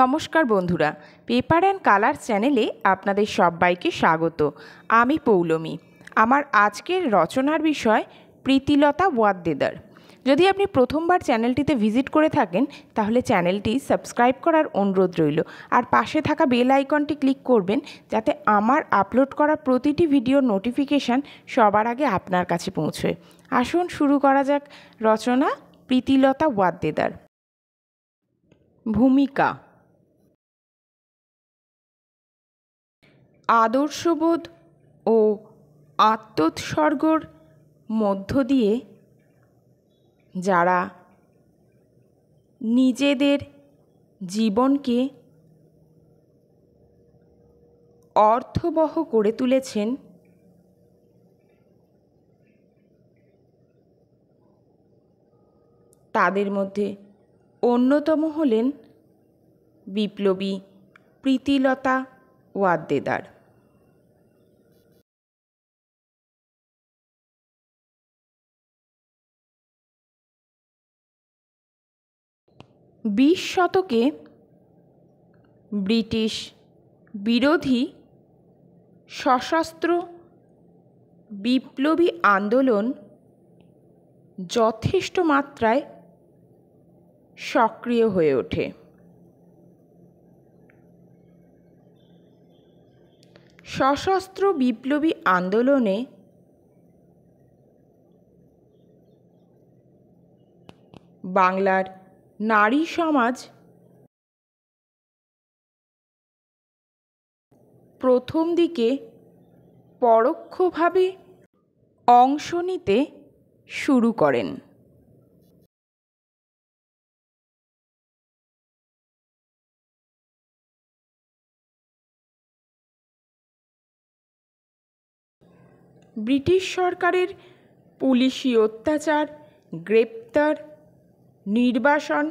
নমস্কার বন্ধুরা paper and colour চ্যানেলে আপনাদের সবাইকে স্বাগত আমি পৌলমি আমার আজকের রচনার বিষয় প্রীতিলতা ওয়াদ্দেদার যদি আপনি প্রথমবার চ্যানেলটিতে ভিজিট করে থাকেন তাহলে চ্যানেলটি সাবস্ক্রাইব করার অনুরোধ রইল আর পাশে থাকা বেল আইকনটি ক্লিক করবেন যাতে আমার আপলোড করা প্রতিটি ভিডিওর নোটিফিকেশান সবার আগে আপনার কাছে পৌঁছয় আসুন শুরু করা যাক রচনা প্রীতিলতা ওয়াদ্দেদার ভূমিকা আদর্শবোধ ও আত্মোৎসর্গর মধ্য দিয়ে যারা নিজেদের জীবনকে অর্থবহ করে তুলেছেন তাদের মধ্যে অন্যতম হলেন বিপ্লবী প্রীতিলতা ওয়াদ্দেদার বিশ শতকে ব্রিটিশ বিরোধী সশস্ত্র বিপ্লবী আন্দোলন যথেষ্ট মাত্রায় সক্রিয় হয়ে ওঠে সশস্ত্র বিপ্লবী আন্দোলনে বাংলার নারী সমাজ প্রথম দিকে পরোক্ষভাবে অংশ নিতে শুরু করেন ব্রিটিশ সরকারের পুলিশি অত্যাচার গ্রেপ্তার নির্বাসন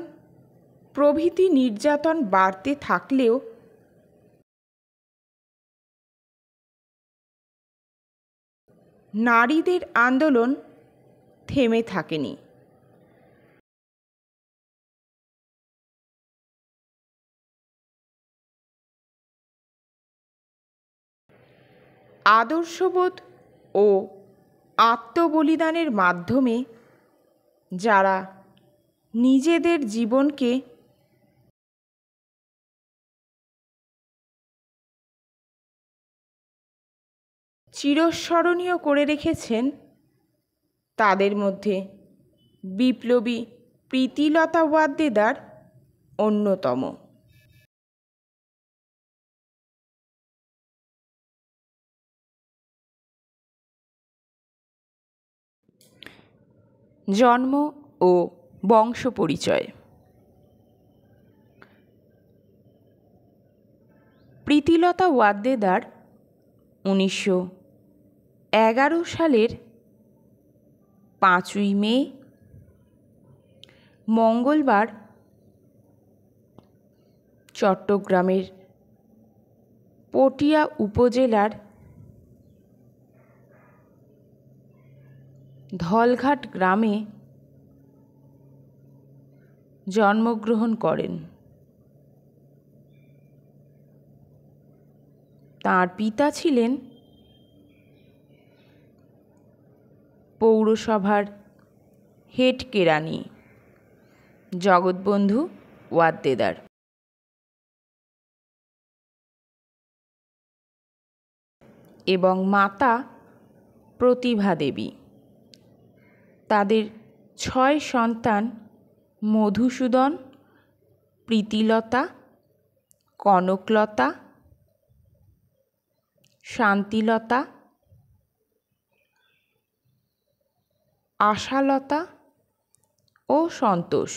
প্রভৃতি নির্যাতন বাড়তে থাকলেও নারীদের আন্দোলন থেমে থাকেনি আদর্শবোধ ও আত্মবলিদানের মাধ্যমে যারা নিজেদের জীবনকে চিরস্মরণীয় করে রেখেছেন তাদের মধ্যে বিপ্লবী প্রীতিলতা ওয়াদ্দেদার অন্যতম জন্ম ও বংশ পরিচয় প্রীতিলতা ওয়াদ্দেদার উনিশশো এগারো সালের পাঁচই মে মঙ্গলবার চট্টগ্রামের পটিয়া উপজেলার ধলঘাট গ্রামে জন্মগ্রহণ করেন তার পিতা ছিলেন পৌরসভার হেড কেরানি জগৎবন্ধু ওয়াদ্দেদার এবং মাতা প্রতিভা দেবী তাদের ছয় সন্তান মধুসূদন প্রীতিলতা কনকলতা শান্তিলতা আশালতা ও সন্তোষ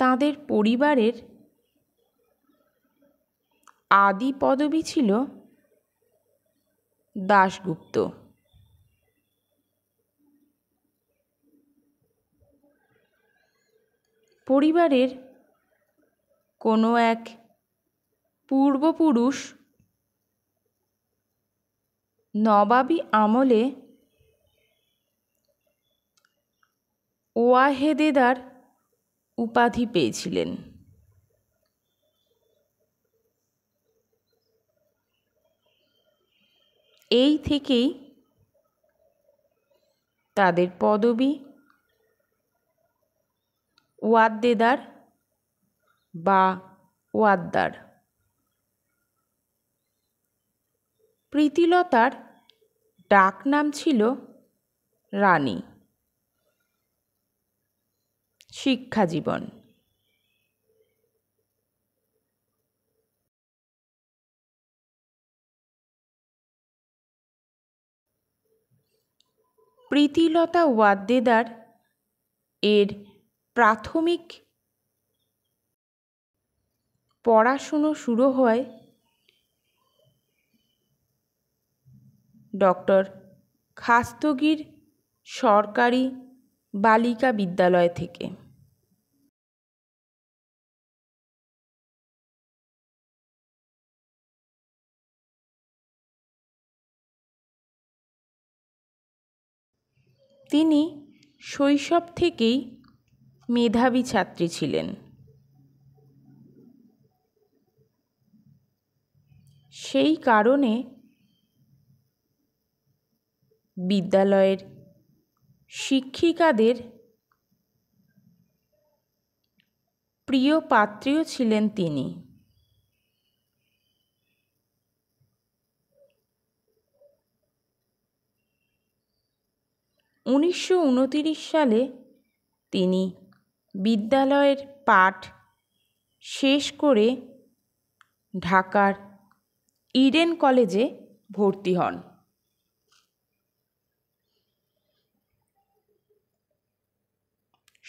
তাদের পরিবারের আদি পদবি ছিল দাশগুপ্ত পরিবারের কোনো এক পূর্বপুরুষ নবাবি আমলে ওয়াহেদেদার উপাধি পেয়েছিলেন এই থেকেই তাদের পদবী ওয়াদ্দেদার বা ওয়াদ্দার প্রীতিলতার ডাক নাম ছিল রানী শিক্ষা জীবন প্রীতিলতা ওয়াদ্দেদার এর প্রাথমিক পড়াশুনো শুরু হয় ডক্টর খাস্তগির সরকারি বালিকা বিদ্যালয় থেকে তিনি শৈশব থেকেই মেধাবী ছাত্রী ছিলেন সেই কারণে বিদ্যালয়ের শিক্ষিকাদের প্রিয় পাত্রীও ছিলেন তিনি উনিশশো সালে তিনি বিদ্যালয়ের পাঠ শেষ করে ঢাকার ইডেন কলেজে ভর্তি হন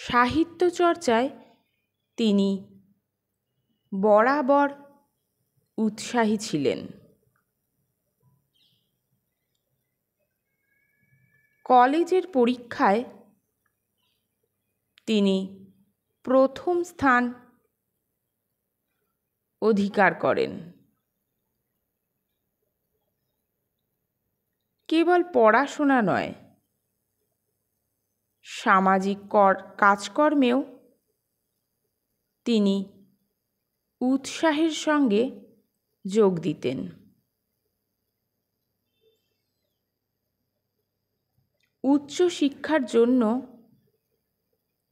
সাহিত্য চর্চায় তিনি বরাবর উৎসাহী ছিলেন কলেজের পরীক্ষায় তিনি প্রথম স্থান অধিকার করেন কেবল পড়াশোনা নয় সামাজিক কর কাজকর্মেও তিনি উৎসাহের সঙ্গে যোগ দিতেন উচ্চ শিক্ষার জন্য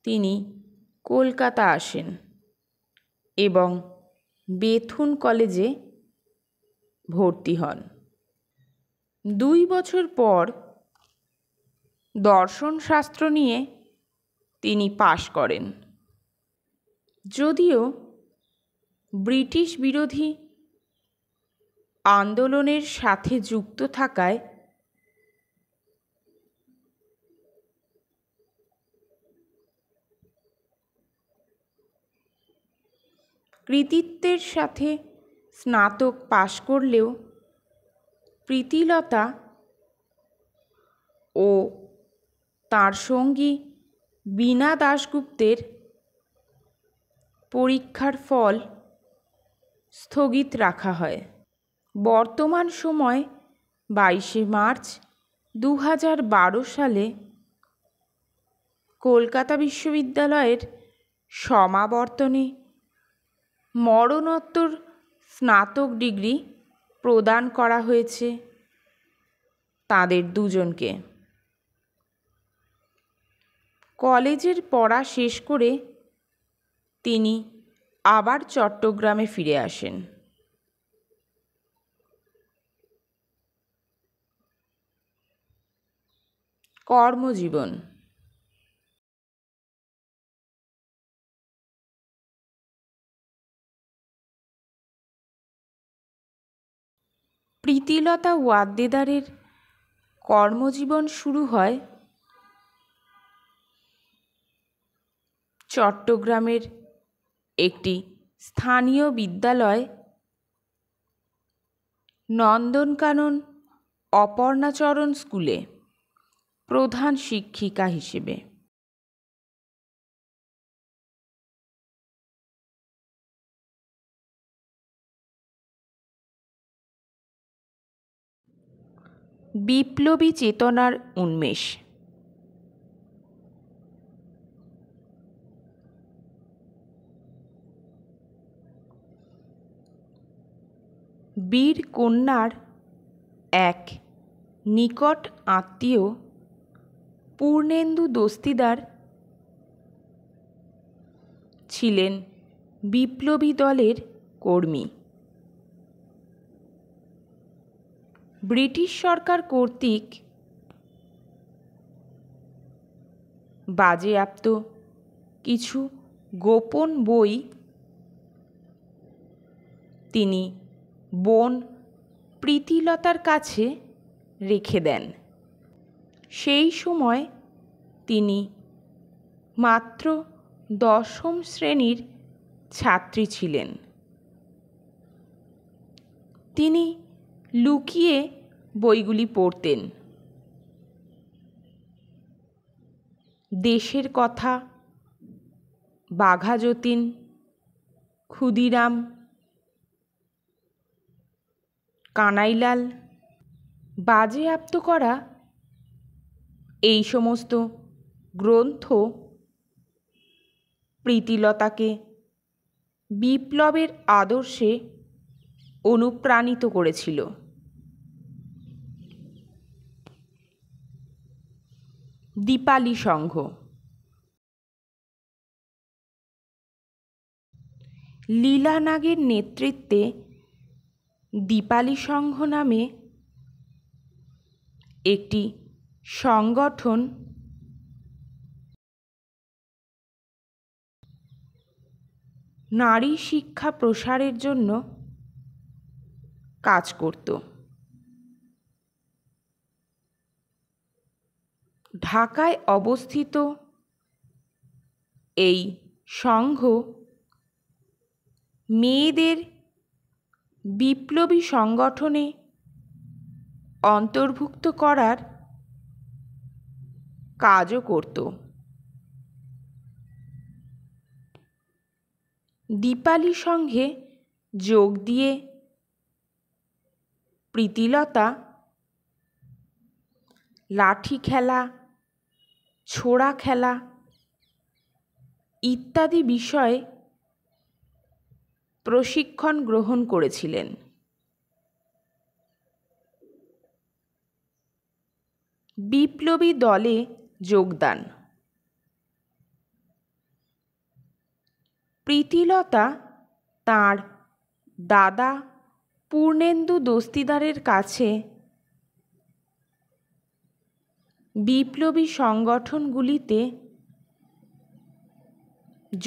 তিনি কলকাতা আসেন এবং বেথুন কলেজে ভর্তি হন দুই বছর পর দর্শনশাস্ত্র নিয়ে তিনি পাশ করেন যদিও ব্রিটিশ বিরোধী আন্দোলনের সাথে যুক্ত থাকায় কৃতিত্বের সাথে স্নাতক পাশ করলেও প্রীতিলতা ও তাঁর সঙ্গী বীণা দাশগুপ্তের পরীক্ষার ফল স্থগিত রাখা হয় বর্তমান সময় বাইশে মার্চ দু হাজার বারো সালে কলকাতা বিশ্ববিদ্যালয়ের সমাবর্তনে মরণোত্তর স্নাতক ডিগ্রি প্রদান করা হয়েছে তাদের দুজনকে কলেজের পড়া শেষ করে তিনি আবার চট্টগ্রামে ফিরে আসেন কর্মজীবন প্রীতিলতা ওয়াদ্দেদারের কর্মজীবন শুরু হয় চট্টগ্রামের একটি স্থানীয় বিদ্যালয় নন্দনকানন অপর্ণাচরণ স্কুলে প্রধান শিক্ষিকা হিসেবে বিপ্লবী চেতনার উন্মেষ বীর কন্যার এক নিকট আত্মীয় পূর্ণেন্দু দস্তিদার ছিলেন বিপ্লবী দলের কর্মী ব্রিটিশ সরকার কর্তৃক বাজেয়াপ্ত কিছু গোপন বই তিনি বোন প্রীতিলতার কাছে রেখে দেন সেই সময় তিনি মাত্র দশম শ্রেণীর ছাত্রী ছিলেন তিনি লুকিয়ে বইগুলি পড়তেন দেশের কথা বাঘা যতীন ক্ষুদিরাম কানাইলাল বাজেয়াপ্ত করা এই সমস্ত গ্রন্থ প্রীতিলতাকে বিপ্লবের আদর্শে অনুপ্রাণিত করেছিল দীপালি সংঘ লীলা নাগের নেতৃত্বে দীপালি সংঘ নামে একটি সংগঠন নারী শিক্ষা প্রসারের জন্য কাজ করত ঢাকায় অবস্থিত এই সংঘ মেয়েদের বিপ্লবী সংগঠনে অন্তর্ভুক্ত করার কাজও করত দীপালি সঙ্গে যোগ দিয়ে প্রীতিলতা লাঠি খেলা ছোড়া খেলা ইত্যাদি বিষয়ে প্রশিক্ষণ গ্রহণ করেছিলেন বিপ্লবী দলে যোগদান প্রীতিলতা তার দাদা পূর্ণেন্দু দস্তিদারের কাছে বিপ্লবী সংগঠনগুলিতে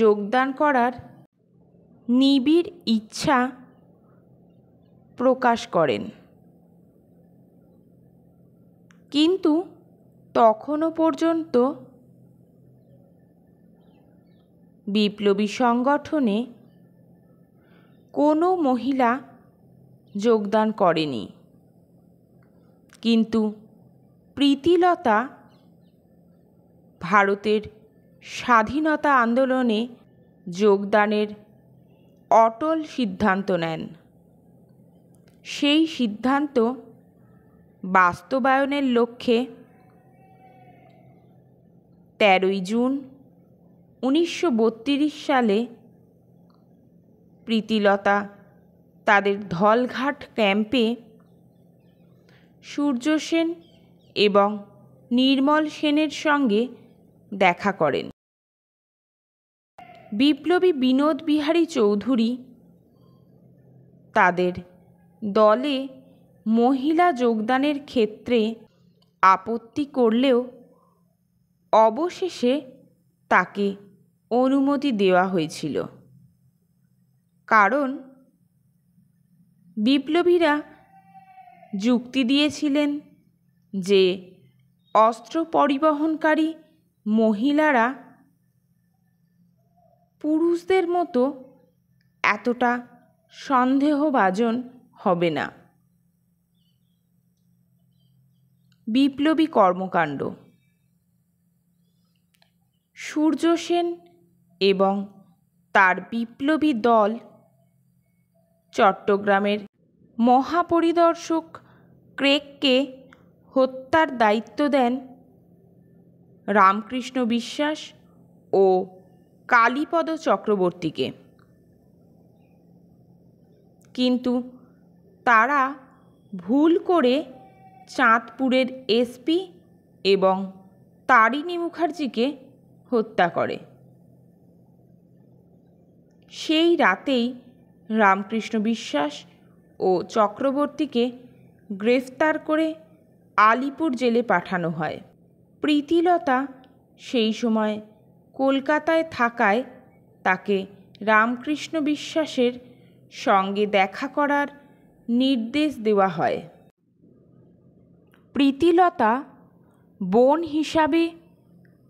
যোগদান করার নিবিড় ইচ্ছা প্রকাশ করেন কিন্তু তখনও পর্যন্ত বিপ্লবী সংগঠনে কোনো মহিলা যোগদান করেনি কিন্তু প্রীতিলতা ভারতের স্বাধীনতা আন্দোলনে যোগদানের অটল সিদ্ধান্ত নেন সেই সিদ্ধান্ত বাস্তবায়নের লক্ষ্যে তেরোই জুন উনিশশো সালে প্রীতিলতা তাদের ধলঘাট ক্যাম্পে সূর্য সেন এবং নির্মল সেনের সঙ্গে দেখা করেন বিপ্লবী বিনোদ বিহারী চৌধুরী তাদের দলে মহিলা যোগদানের ক্ষেত্রে আপত্তি করলেও অবশেষে তাকে অনুমতি দেওয়া হয়েছিল কারণ বিপ্লবীরা যুক্তি দিয়েছিলেন যে অস্ত্র পরিবহনকারী মহিলারা পুরুষদের মতো এতটা সন্দেহভাজন হবে না বিপ্লবী কর্মকাণ্ড সূর্য সেন এবং তার বিপ্লবী দল চট্টগ্রামের মহাপরিদর্শক ক্রেককে হত্যার দায়িত্ব দেন রামকৃষ্ণ বিশ্বাস ও কালীপদ চক্রবর্তীকে কিন্তু তারা ভুল করে চাঁদপুরের এসপি এবং তারিণী মুখার্জিকে হত্যা করে সেই রাতেই রামকৃষ্ণ বিশ্বাস ও চক্রবর্তীকে গ্রেফতার করে আলিপুর জেলে পাঠানো হয় প্রীতিলতা সেই সময় কলকাতায় থাকায় তাকে রামকৃষ্ণ বিশ্বাসের সঙ্গে দেখা করার নির্দেশ দেওয়া হয় প্রীতিলতা বোন হিসাবে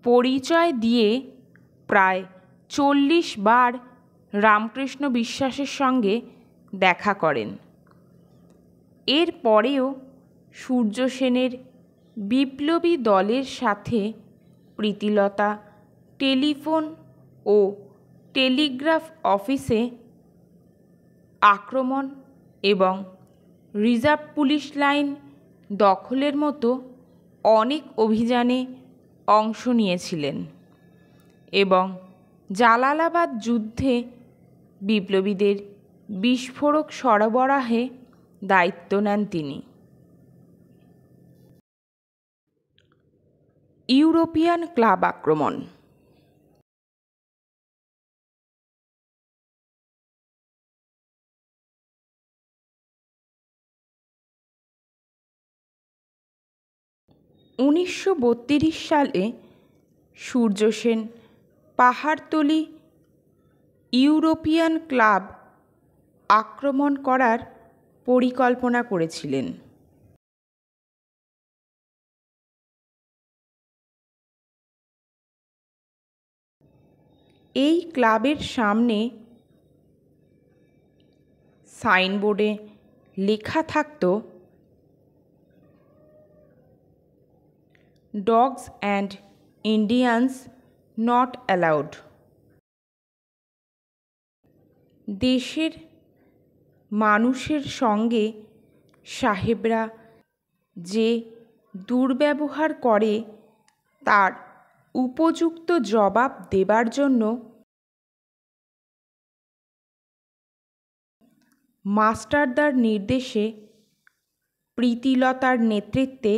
পরিচয় দিয়ে প্রায় চল্লিশ বার রামকৃষ্ণ বিশ্বাসের সঙ্গে দেখা করেন এর পরেও সূর্য সেনের বিপ্লবী দলের সাথে প্রীতিলতা টেলিফোন ও টেলিগ্রাফ অফিসে আক্রমণ এবং রিজার্ভ পুলিশ লাইন দখলের মতো অনেক অভিযানে অংশ নিয়েছিলেন এবং জালালাবাদ যুদ্ধে বিপ্লবীদের বিস্ফোরক সরবরাহে দায়িত্ব নেন তিনি ইউরোপিয়ান ক্লাব আক্রমণ উনিশশো সালে সূর্য সেন পাহাড়তলি ইউরোপিয়ান ক্লাব আক্রমণ করার পরিকল্পনা করেছিলেন এই ক্লাবের সামনে সাইনবোর্ডে লেখা থাকত dogs and Indians not allowed দেশের মানুষের সঙ্গে সাহেবরা যে দুর্ব্যবহার করে তার উপযুক্ত জবাব দেবার জন্য মাস্টারদার নির্দেশে প্রীতিলতার নেতৃত্বে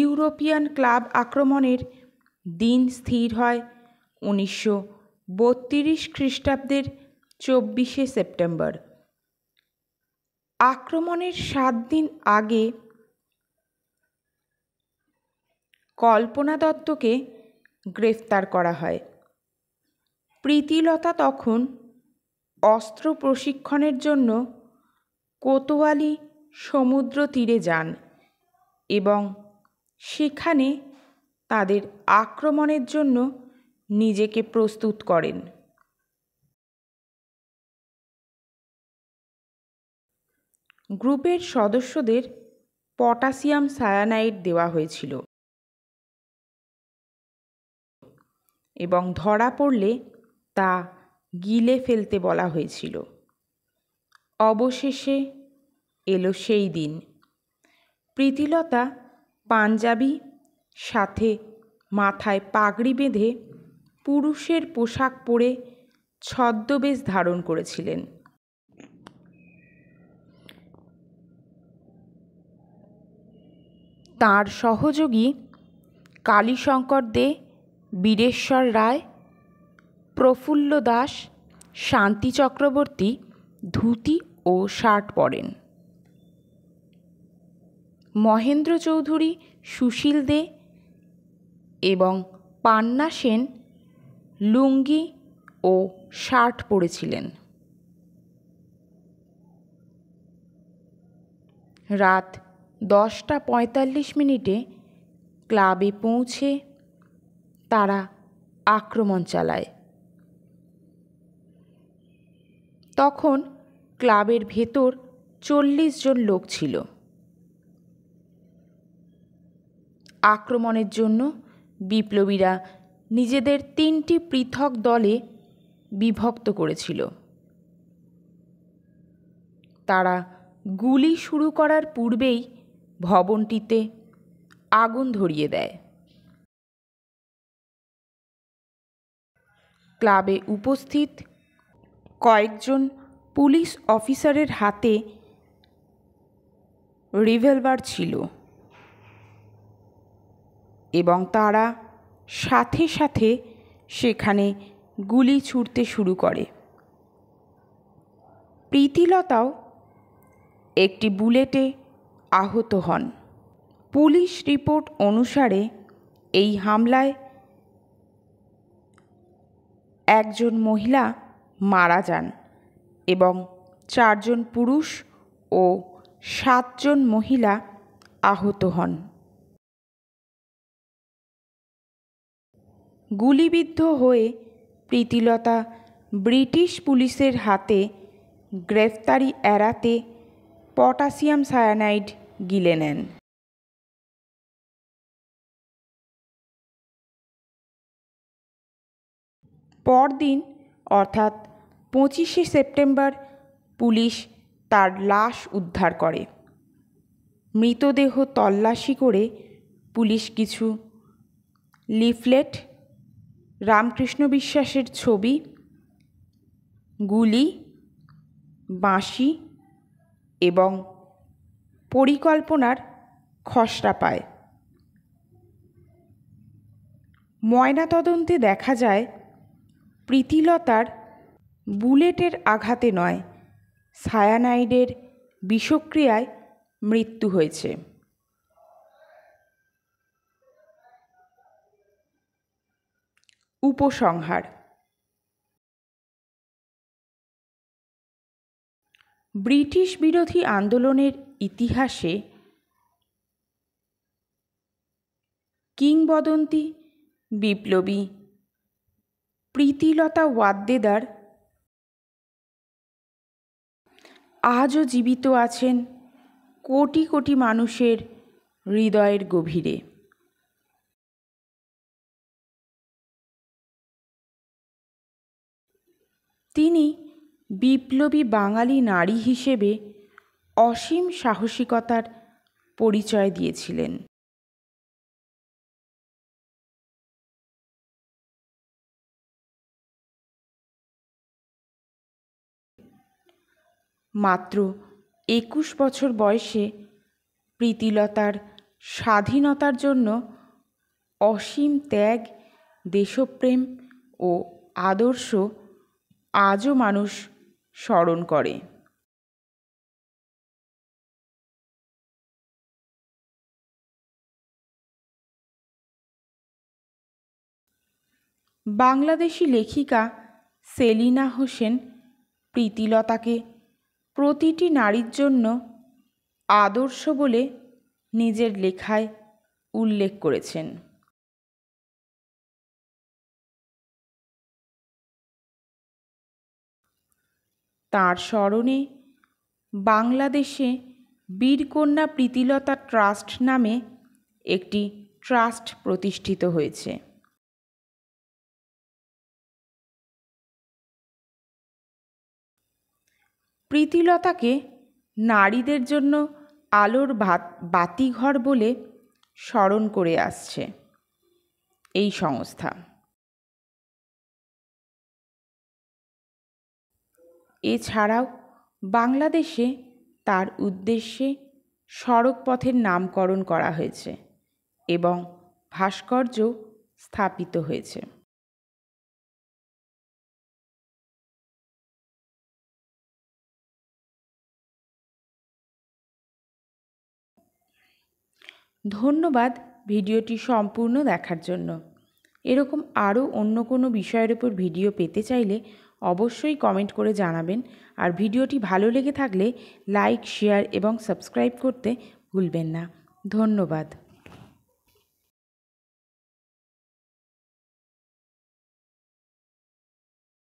ইউরোপিয়ান ক্লাব আক্রমণের দিন স্থির হয় উনিশশো বত্রিশ খ্রিস্টাব্দের চব্বিশে সেপ্টেম্বর আক্রমণের সাত দিন আগে কল্পনা দত্তকে গ্রেফতার করা হয় প্রীতিলতা তখন অস্ত্র প্রশিক্ষণের জন্য কোতোয়ালি সমুদ্র তীরে যান এবং সেখানে তাদের আক্রমণের জন্য নিজেকে প্রস্তুত করেন গ্রুপের সদস্যদের পটাশিয়াম সায়ানাইড দেওয়া হয়েছিল এবং ধরা পড়লে তা গিলে ফেলতে বলা হয়েছিল অবশেষে এলো সেই দিন প্রীতিলতা পাঞ্জাবি সাথে মাথায় পাগড়ি বেঁধে পুরুষের পোশাক পরে ছদ্মবেশ ধারণ করেছিলেন তার সহযোগী কালীশঙ্কর দে বীরেশ্বর রায় প্রফুল্ল দাস শান্তি চক্রবর্তী ধুতি ও শার্ট পরেন মহেন্দ্র চৌধুরী সুশীল দে এবং পান্না সেন লুঙ্গি ও শার্ট পরেছিলেন রাত দশটা পঁয়তাল্লিশ মিনিটে ক্লাবে পৌঁছে তারা আক্রমণ চালায় তখন ক্লাবের ভেতর চল্লিশ জন লোক ছিল আক্রমণের জন্য বিপ্লবীরা নিজেদের তিনটি পৃথক দলে বিভক্ত করেছিল তারা গুলি শুরু করার পূর্বেই ভবনটিতে আগুন ধরিয়ে দেয় ক্লাবে উপস্থিত কয়েকজন পুলিশ অফিসারের হাতে রিভলভার ছিল এবং তারা সাথে সাথে সেখানে গুলি ছুড়তে শুরু করে প্রীতিলতাও একটি বুলেটে আহত হন পুলিশ রিপোর্ট অনুসারে এই হামলায় একজন মহিলা মারা যান এবং চারজন পুরুষ ও সাতজন মহিলা আহত হন গুলিবিদ্ধ হয়ে প্রীতিলতা ব্রিটিশ পুলিশের হাতে গ্রেফতারি এড়াতে পটাশিয়াম সায়ানাইড গিলে নেন পরদিন অর্থাৎ পঁচিশে সেপ্টেম্বর পুলিশ তার লাশ উদ্ধার করে মৃতদেহ তল্লাশি করে পুলিশ কিছু লিফলেট রামকৃষ্ণ বিশ্বাসের ছবি গুলি বাঁশি এবং পরিকল্পনার খসড়া পায় ময়নাতদন্তে দেখা যায় প্রীতিলতার বুলেটের আঘাতে নয় সায়ানাইডের বিষক্রিয়ায় মৃত্যু হয়েছে উপসংহার ব্রিটিশ বিরোধী আন্দোলনের ইতিহাসে কিংবদন্তি বিপ্লবী প্রীতিলতা ওয়াদ্দেদার আজও জীবিত আছেন কোটি কোটি মানুষের হৃদয়ের গভীরে তিনি বিপ্লবী বাঙালি নারী হিসেবে অসীম সাহসিকতার পরিচয় দিয়েছিলেন মাত্র একুশ বছর বয়সে প্রীতিলতার স্বাধীনতার জন্য অসীম ত্যাগ দেশপ্রেম ও আদর্শ আজও মানুষ স্মরণ করে বাংলাদেশি লেখিকা সেলিনা হোসেন প্রীতিলতাকে প্রতিটি নারীর জন্য আদর্শ বলে নিজের লেখায় উল্লেখ করেছেন তার স্মরণে বাংলাদেশে বীরকন্যা প্রীতিলতা ট্রাস্ট নামে একটি ট্রাস্ট প্রতিষ্ঠিত হয়েছে প্রীতিলতাকে নারীদের জন্য আলোর ভাত বাতিঘর বলে স্মরণ করে আসছে এই সংস্থা এছাড়াও বাংলাদেশে তার উদ্দেশ্যে সড়ক পথের নামকরণ করা হয়েছে এবং ভাস্কর্য স্থাপিত হয়েছে ধন্যবাদ ভিডিওটি সম্পূর্ণ দেখার জন্য এরকম আরও অন্য কোনো বিষয়ের উপর ভিডিও পেতে চাইলে অবশ্যই কমেন্ট করে জানাবেন আর ভিডিওটি ভালো লেগে থাকলে লাইক শেয়ার এবং সাবস্ক্রাইব করতে ভুলবেন না ধন্যবাদ